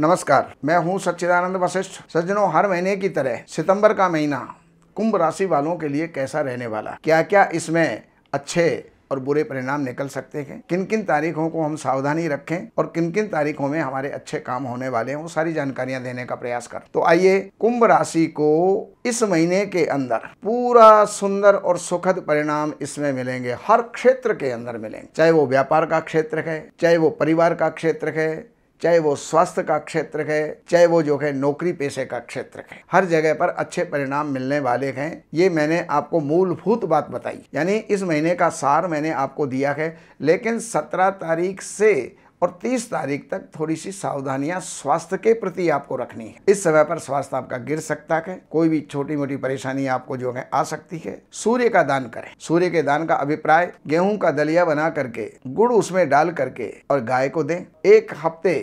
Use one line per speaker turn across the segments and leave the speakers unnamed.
नमस्कार मैं हूं सच्चिदानंद वशिष्ठ सज्जनों हर महीने की तरह सितंबर का महीना कुंभ राशि वालों के लिए कैसा रहने वाला क्या क्या इसमें अच्छे और बुरे परिणाम निकल सकते हैं किन किन तारीखों को हम सावधानी रखें और किन किन तारीखों में हमारे अच्छे काम होने वाले हैं वो सारी जानकारियां देने का प्रयास कर तो आइए कुंभ राशि को इस महीने के अंदर पूरा सुंदर और सुखद परिणाम इसमें मिलेंगे हर क्षेत्र के अंदर मिलेंगे चाहे वो व्यापार का क्षेत्र है चाहे वो परिवार का क्षेत्र है चाहे वो स्वास्थ्य का क्षेत्र है चाहे वो जो है नौकरी पेशे का क्षेत्र है हर जगह पर अच्छे परिणाम मिलने वाले हैं ये मैंने आपको मूलभूत बात बताई यानी इस महीने का सार मैंने आपको दिया है लेकिन सत्रह तारीख से और 30 तारीख तक थोड़ी सी सावधानियां स्वास्थ्य के प्रति आपको रखनी है इस समय पर स्वास्थ्य आपका गिर सकता है कोई भी छोटी मोटी परेशानी आपको जो है आ सकती है सूर्य का दान करें सूर्य के दान का अभिप्राय गेहूं का दलिया बना करके गुड़ उसमें डाल करके और गाय को दें एक हफ्ते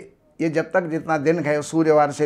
ये जब तक जितना दिन है सूर्यवार से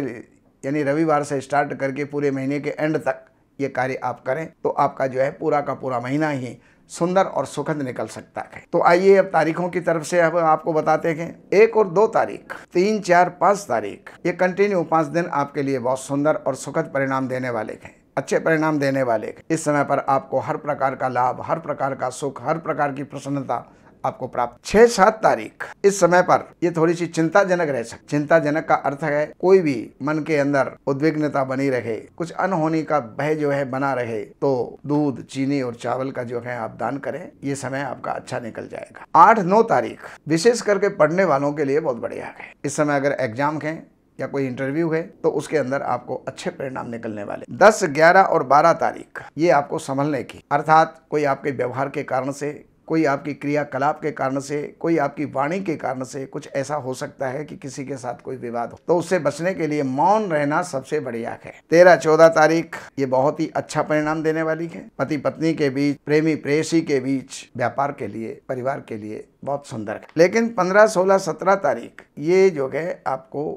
यानी रविवार से स्टार्ट करके पूरे महीने के एंड तक ये कार्य आप करें तो आपका जो है पूरा का पूरा महीना ही सुंदर और सुखद निकल सकता है तो आइए अब तारीखों की तरफ से अब आपको बताते हैं एक और दो तारीख तीन चार पाँच तारीख ये कंटिन्यू पाँच दिन आपके लिए बहुत सुंदर और सुखद परिणाम देने वाले हैं अच्छे परिणाम देने वाले हैं इस समय पर आपको हर प्रकार का लाभ हर प्रकार का सुख हर प्रकार की प्रसन्नता आपको प्राप्त छह सात तारीख इस समय पर ये थोड़ी सी चिंताजनक रह सकती चिंताजनक का अर्थ है कोई भी मन के अंदर उद्विग्नता बनी रहे कुछ अनहोनी का भय जो है बना रहे तो दूध चीनी और चावल का जो है आप दान करें ये समय आपका अच्छा निकल जाएगा आठ नौ तारीख विशेष करके पढ़ने वालों के लिए बहुत बढ़िया है इस समय अगर एग्जाम है या कोई इंटरव्यू है तो उसके अंदर आपको अच्छे परिणाम निकलने वाले 10, 11 और 12 तारीख ये आपको संभलने की अर्थात कोई आपके व्यवहार के कारण से कोई आपकी क्रियाकलाप के कारण से कोई आपकी वाणी के कारण से कुछ ऐसा हो सकता है कि किसी के साथ कोई विवाद हो तो उससे बचने के लिए मौन रहना सबसे बढ़िया है तेरह चौदह तारीख ये बहुत ही अच्छा परिणाम देने वाली है पति पत्नी के बीच प्रेमी प्रेसी के बीच व्यापार के लिए परिवार के लिए बहुत सुंदर है लेकिन पंद्रह सोलह सत्रह तारीख ये जो है आपको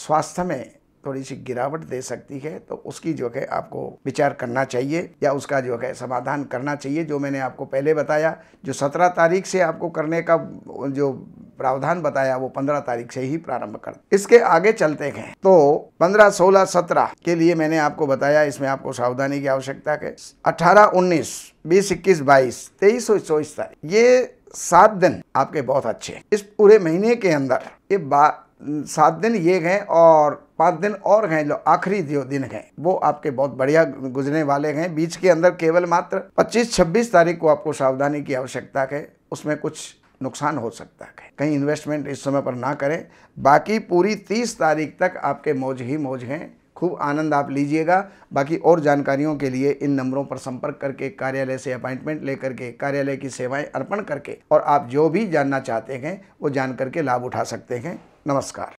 स्वास्थ्य में थोड़ी सी गिरावट दे सकती है तो उसकी जो है आपको विचार करना चाहिए या उसका जो है समाधान करना चाहिए जो मैंने आपको पहले बताया जो सत्रह तारीख से आपको करने का जो प्रावधान बताया वो पंद्रह तारीख से ही प्रारंभ कर इसके आगे चलते हैं तो पंद्रह सोलह सत्रह के लिए मैंने आपको बताया इसमें आपको सावधानी की आवश्यकता है अठारह उन्नीस बीस इक्कीस बाईस तेईस और चौबीस तारीख ये सात दिन आपके बहुत अच्छे इस पूरे महीने के अंदर ये सात दिन ये गए और पाँच दिन और गए जो आखिरी जो दिन गए वो आपके बहुत बढ़िया गुजरने वाले हैं बीच के अंदर केवल मात्र 25-26 तारीख को आपको सावधानी की आवश्यकता है उसमें कुछ नुकसान हो सकता है कहीं इन्वेस्टमेंट इस समय पर ना करें बाकी पूरी तीस तारीख तक आपके मौज ही मौज हैं खूब आनंद आप लीजिएगा बाकी और जानकारियों के लिए इन नंबरों पर संपर्क करके कार्यालय से अपॉइंटमेंट लेकर के कार्यालय की सेवाएं अर्पण करके और आप जो भी जानना चाहते हैं वो जान करके लाभ उठा सकते हैं नमस्कार